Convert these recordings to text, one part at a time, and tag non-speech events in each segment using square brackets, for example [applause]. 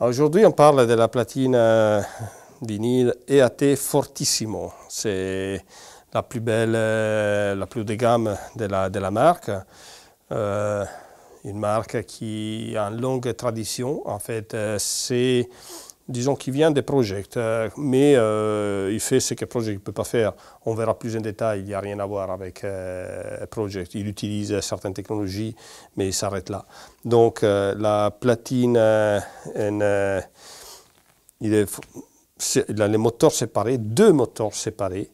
Aujourd'hui, on parle de la platine euh, vinyle EAT Fortissimo. C'est la plus belle, euh, la plus de gamme de la, marque. Euh, une marque qui a une longue tradition. En fait, c'est disons qu'il vient des projets, euh, mais euh, il fait ce que projet ne peut pas faire. On verra plus en détail, il n'y a rien à voir avec euh, project. Il utilise certaines technologies, mais il s'arrête là. Donc la platine, il a les moteurs séparés, deux moteurs séparés.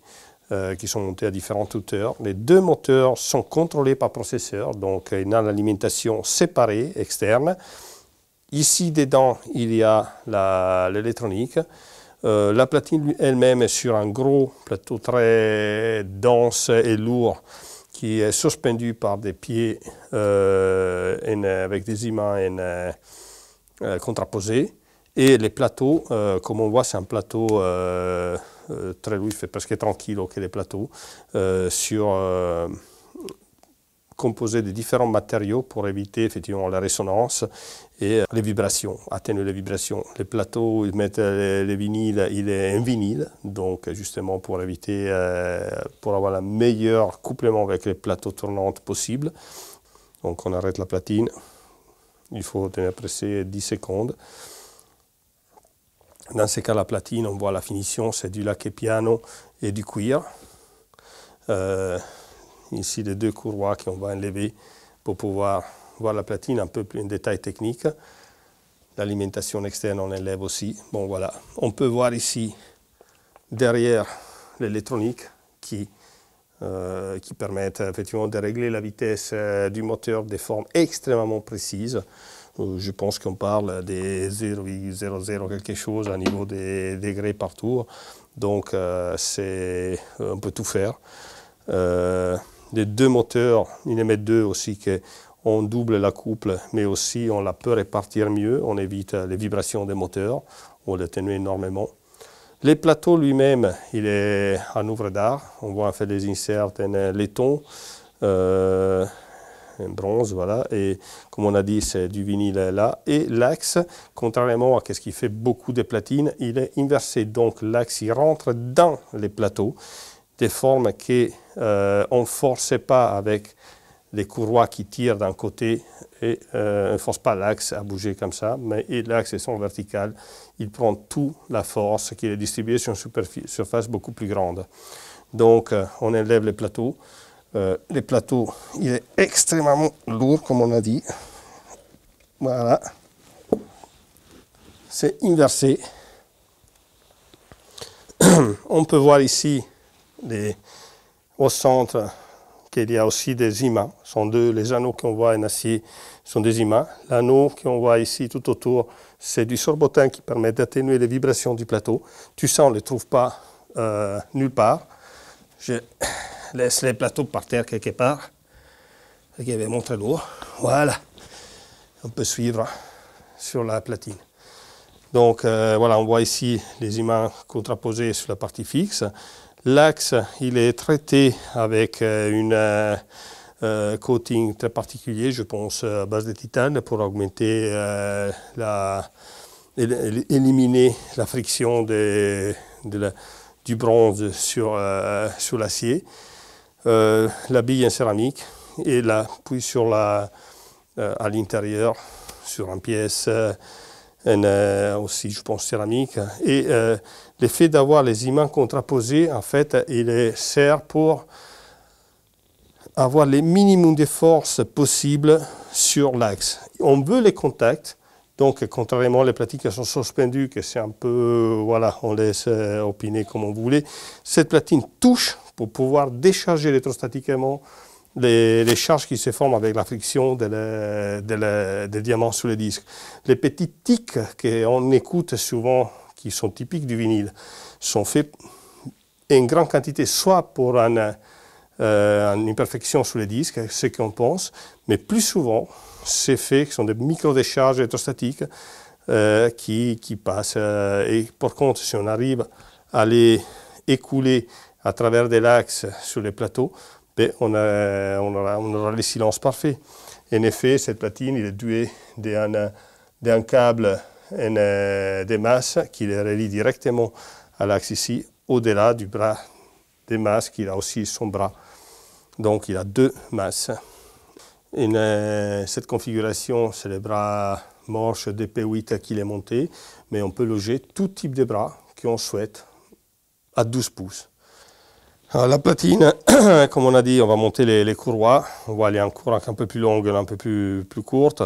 qui sont montés à différentes hauteurs. Les deux moteurs sont contrôlés par processeur, donc il a l'alimentation séparée, externe, Ici, dedans, il y a l'électronique. Euh, la, platine elle-même est sur un gros plateau très dense et lourd qui est suspendu par des pieds euh, avec des imants euh, contraposés. Et les plateaux, comme on voit, c'est un plateau très lourd, il fait presque tranquille, kg les plateaux, sur composé de différents matériaux pour éviter effectivement la résonance et euh, les vibrations, atténuer les vibrations. Les plateaux, ils mettent euh, les, vinyles, il est un vinyle, donc justement pour éviter, euh, pour avoir le meilleur couplement avec les plateaux tournantes possible. Donc on arrête la platine, il faut tenir pressé 10 secondes. Dans ces cas, la platine, on voit la finition, c'est du lac et piano et du cuir ici les deux courroies qu'on va enlever pour pouvoir voir la platine un peu plus en détail technique. L'alimentation externe, on enlève aussi. Bon, voilà. On peut voir ici, derrière, l'électronique qui, euh, qui permettent effectivement de régler la vitesse euh, du moteur des formes extrêmement précises. Euh, je pense qu'on parle des 0,00 quelque chose à niveau des degrés par tour. Donc, euh, c'est on peut tout faire des deux moteurs il deux aussi que on double la couple, mais aussi on la peut répartir mieux, on évite euh, les vibrations des moteurs, on l'atténue énormément. Les plateaux lui-même, il est un ouvre d'art. On voit on fait des inserts en laiton, en euh, bronze, voilà. Et comme on a dit, c'est du vinyle là. Et l'axe, contrairement à ce qui fait beaucoup de platines, il est inversé. Donc l'axe, il rentre dans les plateaux des formes qu'on euh, ne forçait pas avec les courroies qui tirent d'un côté et euh, on ne force pas l'axe à bouger comme ça, mais l'axe est son vertical, il prend toute la force qui est distribuée sur une surface beaucoup plus grande. Donc euh, on enlève les plateaux. Euh, les plateaux, il est extrêmement lourd comme on a dit. Voilà. C'est inversé. [clears throat] on peut voir ici au centre, qu'il y a aussi des imams. sont les anneaux qu'on voit en acier sont des imams. L'anneau qu'on voit ici tout autour, c'est du sorbotin qui permet d'atténuer les vibrations du plateau. Tu sens, on ne les trouve pas euh, nulle part. Je laisse les plateaux par terre quelque part. Je avait montré. l'eau. Voilà. On peut suivre sur la platine. Donc euh, voilà, on voit ici les imams contraposés sur la partie fixe. L'axe, il est traité avec euh, une euh, euh, coating très particulier, je pense, à base de titane pour augmenter la, éliminer la friction du bronze sur, sur l'acier, la bille en céramique, et la puis sur la, à l'intérieur, sur une pièce euh, aussi, je pense, céramique. Et euh, le fait d'avoir les imams contraposés, en fait, il sert pour avoir le minimum de force possible sur l'axe. On veut les contacts, donc contrairement les platines qui sont suspendues, que c'est un peu, voilà, on laisse euh, opiner comme on voulait, cette platine touche pour pouvoir décharger électrostatiquement les, charges qui se forment avec la friction des diamants sous les disques, les petits tics qu'on écoute souvent, qui sont typiques du vinyle, sont faits en grande quantité, soit pour un, euh, une imperfection sous le disque, ce qu'on pense, mais plus souvent, c'est fait, sont des micro-décharges électrostatiques euh, qui, passent. Euh, et par contre, si on arrive à les écouler à travers des lacs sur les plateaux, on, aura, le silence les silences En effet, cette platine il est douée d'un, d'un câble euh, des de masse qui les relie directement à l'axe ici, au-delà du bras des masses, qu'il a aussi son bras. Donc il a deux masses. Euh, cette configuration, c'est le bras morche DP8 qui est monté, mais on peut loger tout type de bras qu'on souhaite à 12 pouces. Ah, la platine, [clears throat] comme on a dit, on va monter les, courroies. On va aller en courroie un peu plus longue, un peu plus, courte.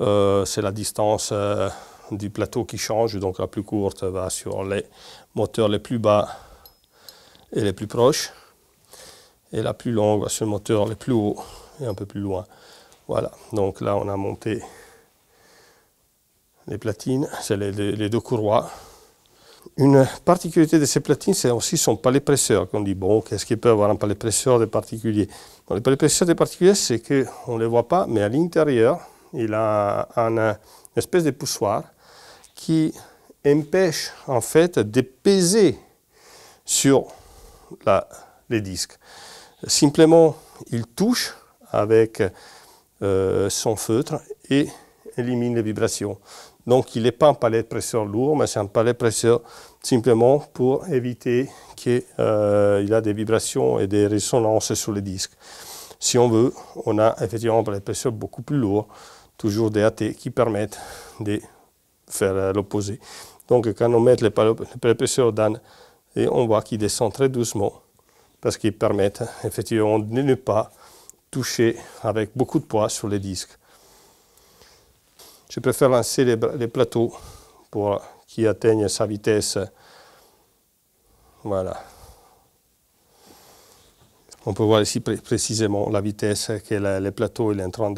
Euh, c'est la distance euh, du plateau qui change. Donc la plus courte va sur les moteurs les plus bas et les plus proches. Et la plus longue va sur les moteur les plus hauts et un peu plus loin. Voilà, donc là on a monté les platines, c'est les deux courroies. Une particularité de ces platines, c'est aussi son palais presseur. On dit, bon, qu'est-ce qu'il peut avoir un palais de particulier Le palais de particulier, c'est qu'on ne le voit pas, mais à l'intérieur, il a une espèce de poussoir qui empêche en fait de peser sur les disques. Simplement, il touche avec euh, son feutre et élimine les vibrations. Donc, il n'est pas un palais de pression lourd, mais c'est un palais de pression simplement pour éviter qu'il euh, a des vibrations et des résonances sur les disques. Si on veut, on a effectivement un palais de pression beaucoup plus lourd, toujours des AT qui permettent de faire euh, l'opposé. Donc, quand on met le palais de pression dans, et on voit qu'il descend très doucement, parce qu'ils permettent effectivement de ne pas toucher avec beaucoup de poids sur les disques. Je préfère lancer les, plateaux pour qu'ils atteignent sa vitesse. Voilà. On peut voir ici précisément la vitesse que les plateaux plateau il est en train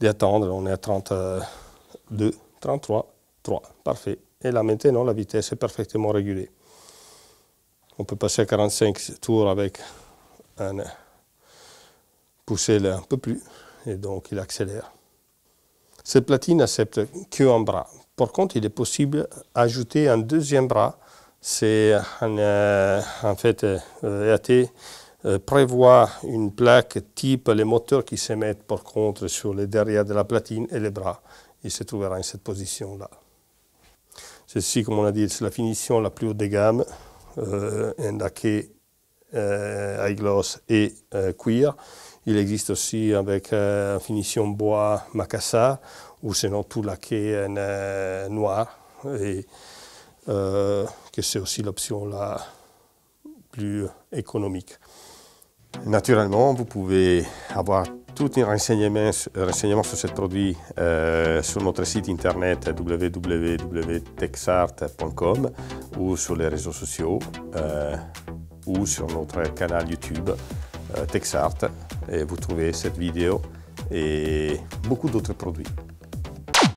d'attendre. On est à 32, 33, 3. Parfait. Et là maintenant, la vitesse est parfaitement régulée. On peut passer à 45 tours avec un pousser un peu plus. Et donc, il accélère. Cette platine accepte qu'un bras. Par contre, il est possible d'ajouter un deuxième bras. C'est en euh, fait EAT euh, euh, prévoit une plaque type les moteurs qui se mettent par contre sur le derrière de la platine et les bras. Il se trouvera en cette position-là. Ceci, comme on a dit, c'est la finition la plus haute de gamme, euh, high gloss et cuir. Il existe aussi avec euh, finition bois macassar ou sinon tout laqué en euh, noir et euh, que c'est aussi l'option la plus économique. Naturellement, vous pouvez avoir toutes les renseignements sur ce produit sur notre site internet www.texart.com ou sur les réseaux sociaux ou sur notre canal YouTube. Euh, TexArt et vous trouvez cette vidéo et beaucoup d'autres produits.